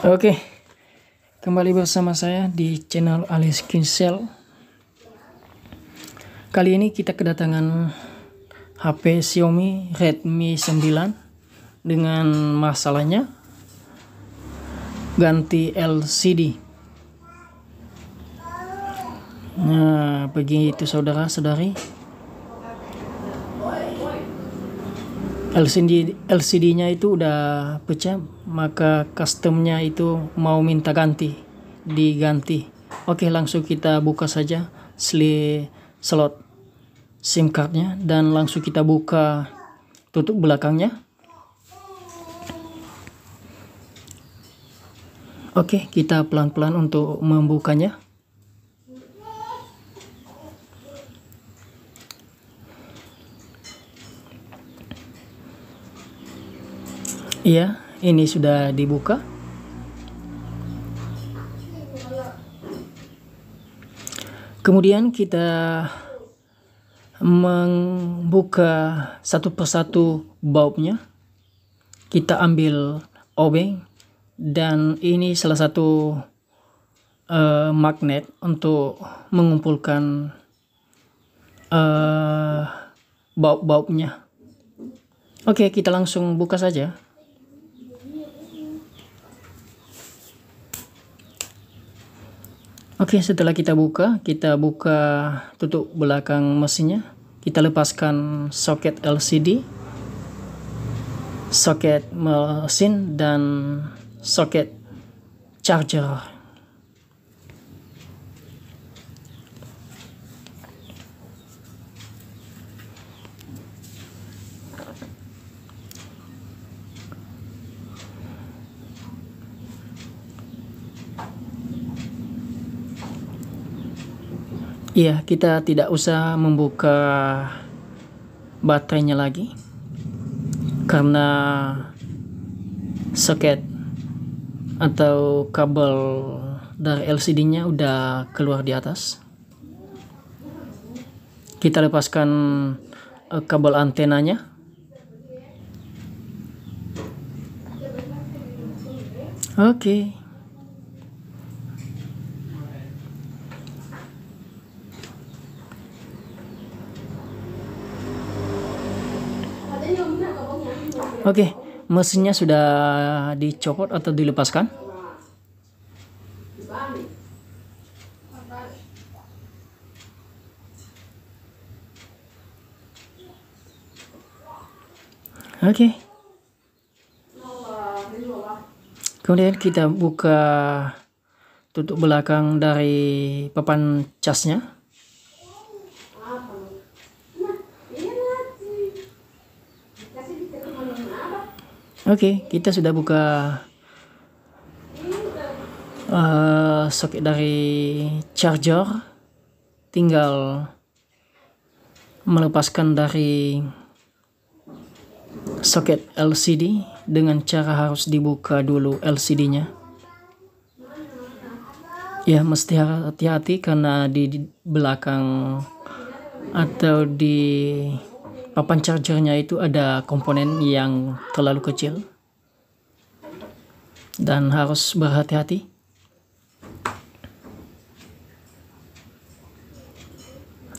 Oke, kembali bersama saya di channel Alice Kinsel. Kali ini kita kedatangan HP Xiaomi Redmi 9 dengan masalahnya ganti LCD. Nah, begitu saudara-saudari, LCD LCD-nya itu udah pecah maka customnya itu mau minta ganti diganti oke langsung kita buka saja sli slot SIM cardnya dan langsung kita buka tutup belakangnya oke kita pelan-pelan untuk membukanya Iya, ini sudah dibuka. Kemudian kita membuka satu persatu baubnya. Kita ambil obeng dan ini salah satu uh, magnet untuk mengumpulkan uh, baub-baubnya. Oke, kita langsung buka saja. Oke, setelah kita buka, kita buka tutup belakang mesinnya. Kita lepaskan soket LCD, soket mesin, dan soket charger. Iya, kita tidak usah membuka baterainya lagi karena soket atau kabel dari LCD-nya udah keluar di atas. Kita lepaskan eh, kabel antenanya. Oke. Okay. Oke, mesinnya sudah dicopot atau dilepaskan. Oke. Kemudian kita buka tutup belakang dari papan casnya. Oke, okay, kita sudah buka uh, soket dari charger. Tinggal melepaskan dari soket LCD dengan cara harus dibuka dulu LCD-nya. Ya, mesti hati-hati karena di belakang atau di papan chargernya itu ada komponen yang terlalu kecil dan harus berhati-hati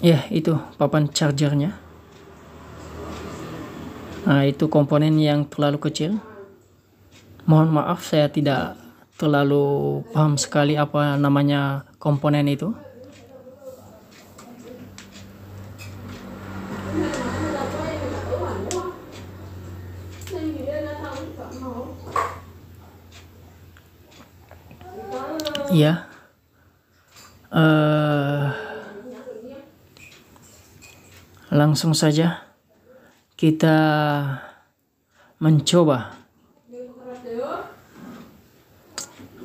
ya itu papan chargernya nah itu komponen yang terlalu kecil mohon maaf saya tidak terlalu paham sekali apa namanya komponen itu ya uh, langsung saja kita mencoba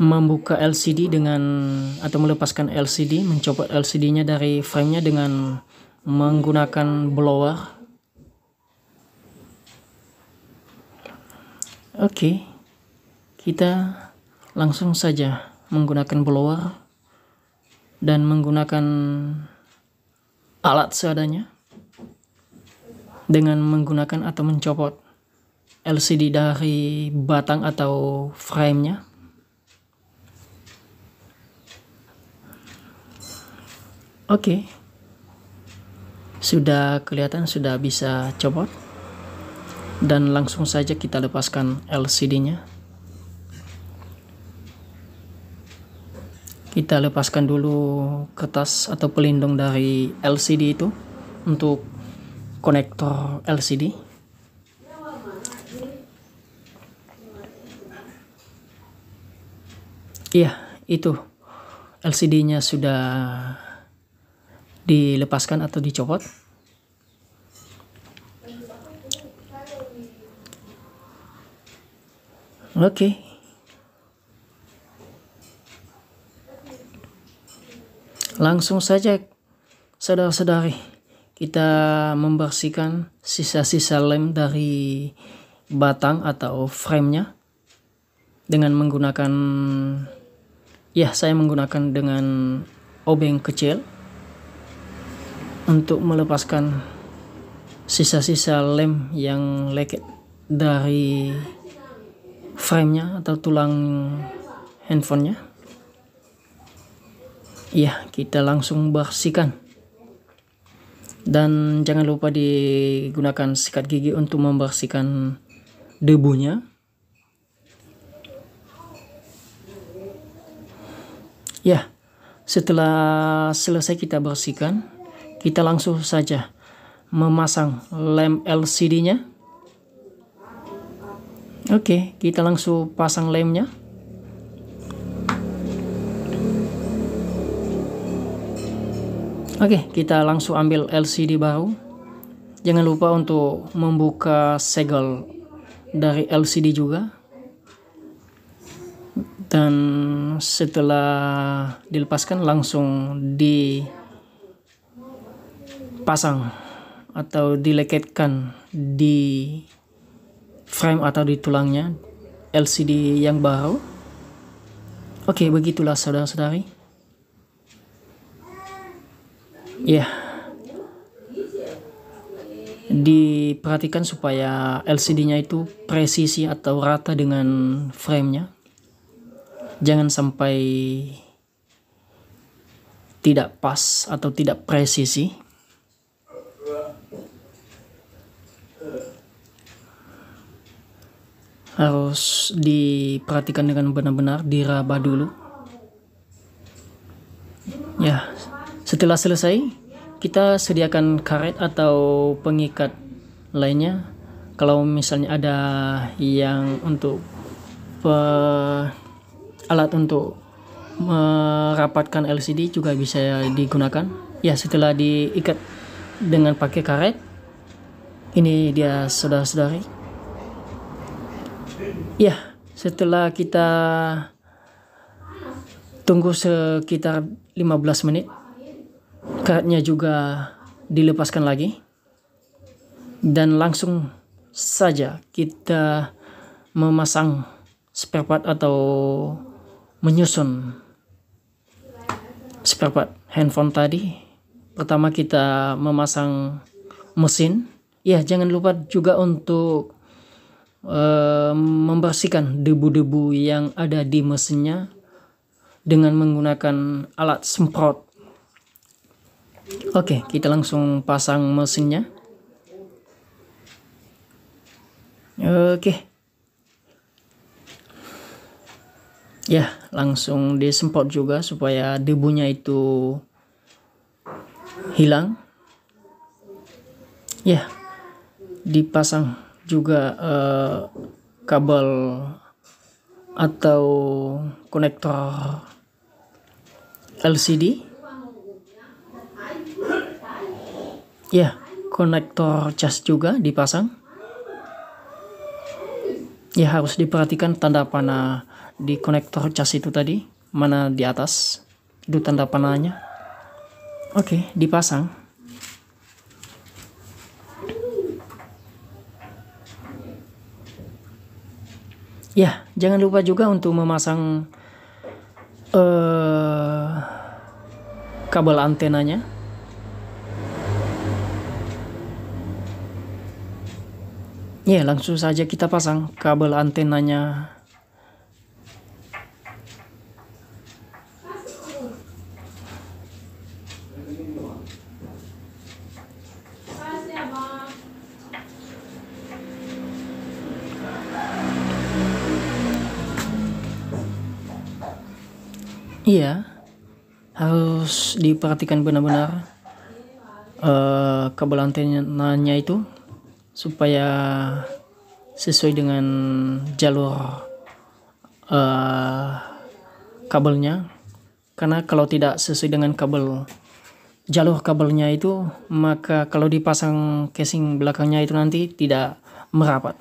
membuka LCD dengan atau melepaskan LCD mencopot LCD-nya dari frame-nya dengan menggunakan blower oke okay. kita langsung saja menggunakan blower dan menggunakan alat seadanya dengan menggunakan atau mencopot LCD dari batang atau framenya oke okay. sudah kelihatan sudah bisa copot dan langsung saja kita lepaskan LCD nya kita lepaskan dulu kertas atau pelindung dari LCD itu untuk konektor LCD iya itu LCD nya sudah dilepaskan atau dicopot oke okay. Langsung saja saudara-saudari kita membersihkan sisa-sisa lem dari batang atau framenya dengan menggunakan ya saya menggunakan dengan obeng kecil untuk melepaskan sisa-sisa lem yang leket dari framenya atau tulang handphonenya Ya, kita langsung bersihkan. Dan jangan lupa digunakan sikat gigi untuk membersihkan debunya. Ya, setelah selesai kita bersihkan, kita langsung saja memasang lem LCD-nya. Oke, kita langsung pasang lemnya. Oke, kita langsung ambil LCD baru. Jangan lupa untuk membuka segel dari LCD juga. Dan setelah dilepaskan langsung dipasang atau dileketkan di frame atau di tulangnya LCD yang baru. Oke, begitulah saudara-saudari ya diperhatikan supaya LCD-nya itu presisi atau rata dengan framenya jangan sampai tidak pas atau tidak presisi harus diperhatikan dengan benar-benar diraba dulu ya setelah selesai, kita sediakan karet atau pengikat lainnya. Kalau misalnya ada yang untuk eh, alat untuk merapatkan LCD juga bisa digunakan. Ya, setelah diikat dengan pakai karet. Ini dia saudara-saudari. Ya, setelah kita tunggu sekitar 15 menit Kahatnya juga dilepaskan lagi. Dan langsung saja kita memasang spare part atau menyusun spare part handphone tadi. Pertama kita memasang mesin. Ya, jangan lupa juga untuk uh, membersihkan debu-debu yang ada di mesinnya dengan menggunakan alat semprot Oke, kita langsung pasang mesinnya. Oke. Ya, langsung disemprot juga supaya debunya itu hilang. Ya. Dipasang juga uh, kabel atau konektor LCD ya konektor cas juga dipasang ya harus diperhatikan tanda panah di konektor cas itu tadi mana di atas itu tanda panahnya oke okay, dipasang ya jangan lupa juga untuk memasang uh, kabel antenanya Ya, langsung saja kita pasang kabel antenanya. Iya, harus diperhatikan benar-benar uh, kabel antenanya itu supaya sesuai dengan jalur uh, kabelnya karena kalau tidak sesuai dengan kabel jalur kabelnya itu maka kalau dipasang casing belakangnya itu nanti tidak merapat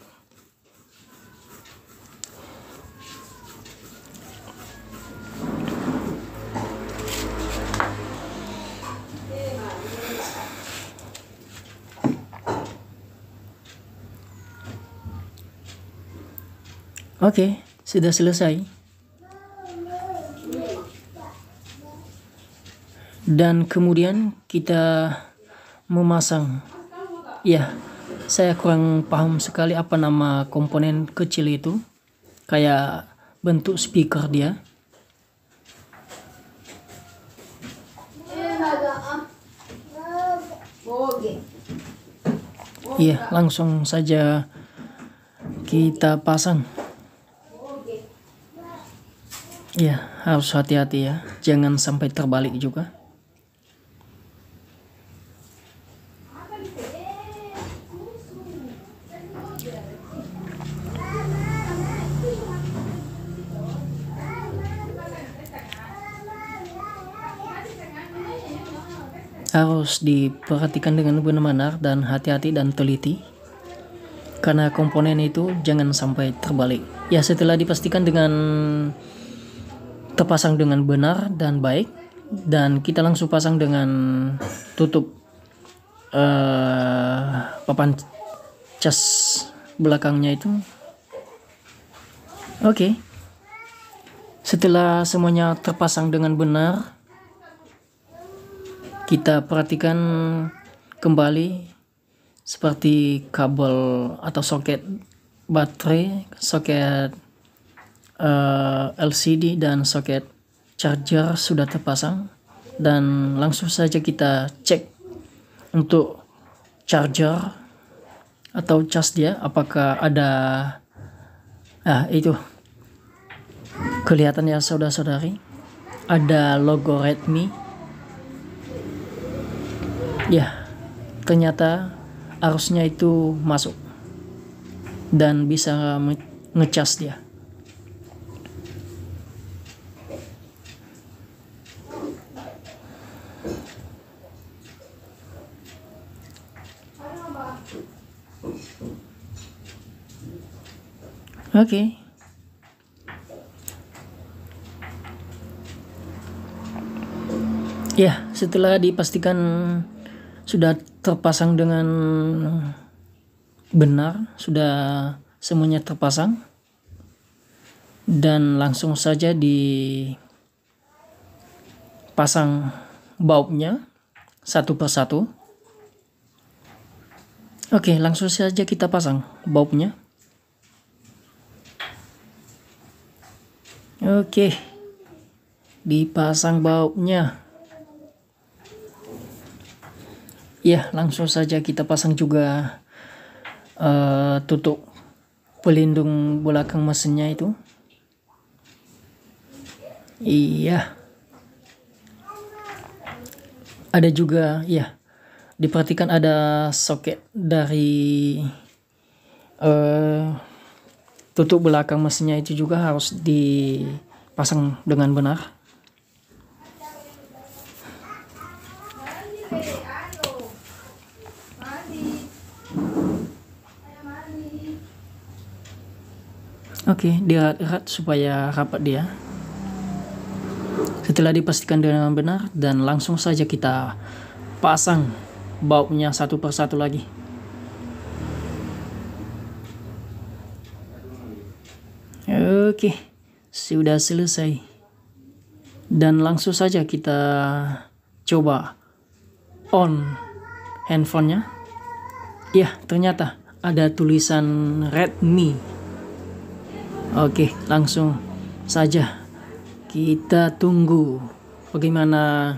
Oke, sudah selesai. Dan kemudian kita memasang. Ya, saya kurang paham sekali apa nama komponen kecil itu. Kayak bentuk speaker dia. Iya, langsung saja kita pasang. Iya, harus hati-hati ya. Jangan sampai terbalik juga. harus diperhatikan dengan benar-benar dan hati-hati dan teliti karena komponen itu jangan sampai terbalik ya setelah dipastikan dengan pasang dengan benar dan baik dan kita langsung pasang dengan tutup uh, papan cas belakangnya itu oke okay. setelah semuanya terpasang dengan benar kita perhatikan kembali seperti kabel atau soket baterai soket uh, eh, LCD dan soket charger sudah terpasang dan langsung saja kita cek untuk charger atau cas dia apakah ada ah itu kelihatan ya saudara-saudari ada logo Redmi ya ternyata arusnya itu masuk dan bisa ngecas dia Oke. Okay. Ya, setelah dipastikan sudah terpasang dengan benar, sudah semuanya terpasang dan langsung saja dipasang bautnya satu persatu. Oke, langsung saja kita pasang bautnya. Oke. Dipasang bautnya. Ya, langsung saja kita pasang juga uh, tutup pelindung belakang mesinnya itu. Iya. Ada juga, ya. Diperhatikan ada soket dari uh, tutup belakang mesinnya itu juga harus dipasang dengan benar Oke, okay, dirat-rat supaya rapat dia. Setelah dipastikan dengan benar dan langsung saja kita pasang bautnya satu persatu lagi. Oke, sudah selesai. Dan langsung saja kita coba on handphonenya. Ya, ternyata ada tulisan Redmi. Oke, langsung saja kita tunggu bagaimana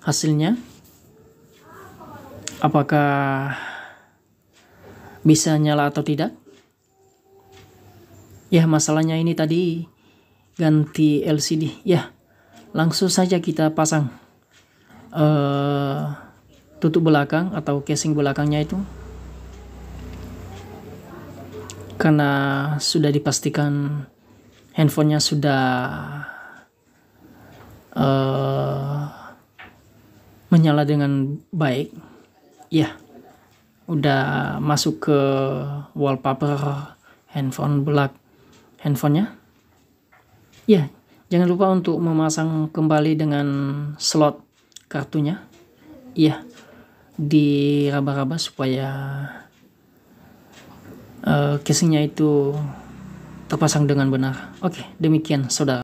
hasilnya. Apakah bisa nyala atau tidak? Ya, masalahnya ini tadi ganti LCD. Ya, langsung saja kita pasang uh, tutup belakang atau casing belakangnya itu. Karena sudah dipastikan handphonenya sudah uh, menyala dengan baik. Ya, udah masuk ke wallpaper handphone belakang handphonenya. Ya, jangan lupa untuk memasang kembali dengan slot kartunya. Iya, diraba-raba supaya uh, casingnya itu terpasang dengan benar. Oke, demikian saudara.